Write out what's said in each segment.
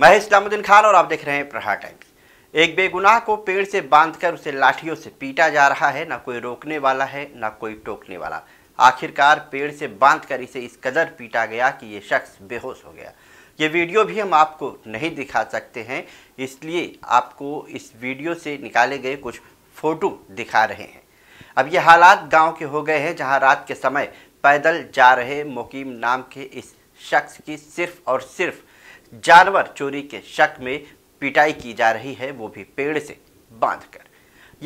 मैं इस्लामुद्दीन खान और आप देख रहे हैं प्रहार टाइम्स एक बेगुनाह को पेड़ से बांधकर उसे लाठियों से पीटा जा रहा है ना कोई रोकने वाला है ना कोई टोकने वाला आखिरकार पेड़ से बांधकर इसे इस कदर पीटा गया कि ये शख्स बेहोश हो गया ये वीडियो भी हम आपको नहीं दिखा सकते हैं इसलिए आपको इस वीडियो से निकाले गए कुछ फ़ोटो दिखा रहे हैं अब ये हालात गाँव के हो गए हैं जहाँ रात के समय पैदल जा रहे मुकीम नाम के इस शख्स की सिर्फ और सिर्फ जानवर चोरी के शक में पिटाई की जा रही है वो भी पेड़ से बांधकर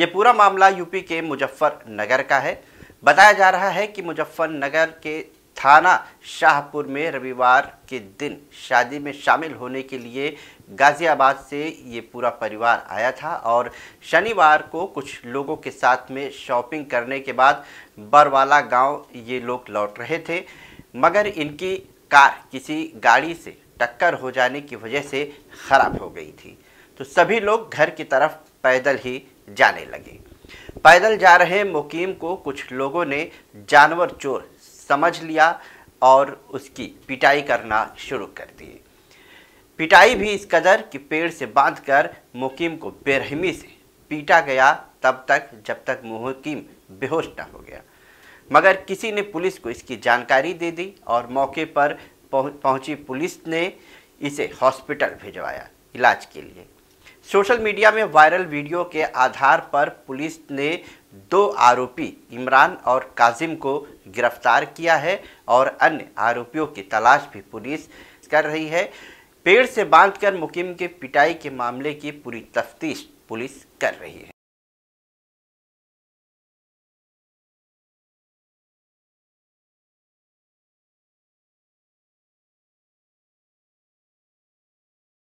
ये पूरा मामला यूपी के मुजफ्फरनगर का है बताया जा रहा है कि मुजफ्फरनगर के थाना शाहपुर में रविवार के दिन शादी में शामिल होने के लिए गाज़ियाबाद से ये पूरा परिवार आया था और शनिवार को कुछ लोगों के साथ में शॉपिंग करने के बाद बरवाला गांव ये लोग लौट रहे थे मगर इनकी कार किसी गाड़ी से टक्कर हो जाने की वजह से ख़राब हो गई थी तो सभी लोग घर की तरफ पैदल ही जाने लगे पैदल जा रहे मुकीम को कुछ लोगों ने जानवर चोर समझ लिया और उसकी पिटाई करना शुरू कर दी पिटाई भी इस कदर कि पेड़ से बांधकर मुकीम को बेरहमी से पीटा गया तब तक जब तक मुकीम बेहोश न हो गया मगर किसी ने पुलिस को इसकी जानकारी दे दी और मौके पर पहुंची पुलिस ने इसे हॉस्पिटल भिजवाया इलाज के लिए सोशल मीडिया में वायरल वीडियो के आधार पर पुलिस ने दो आरोपी इमरान और काजिम को गिरफ्तार किया है और अन्य आरोपियों की तलाश भी पुलिस कर रही है पेड़ से बांधकर मुकिम के पिटाई के मामले की पूरी तफ्तीश पुलिस कर रही है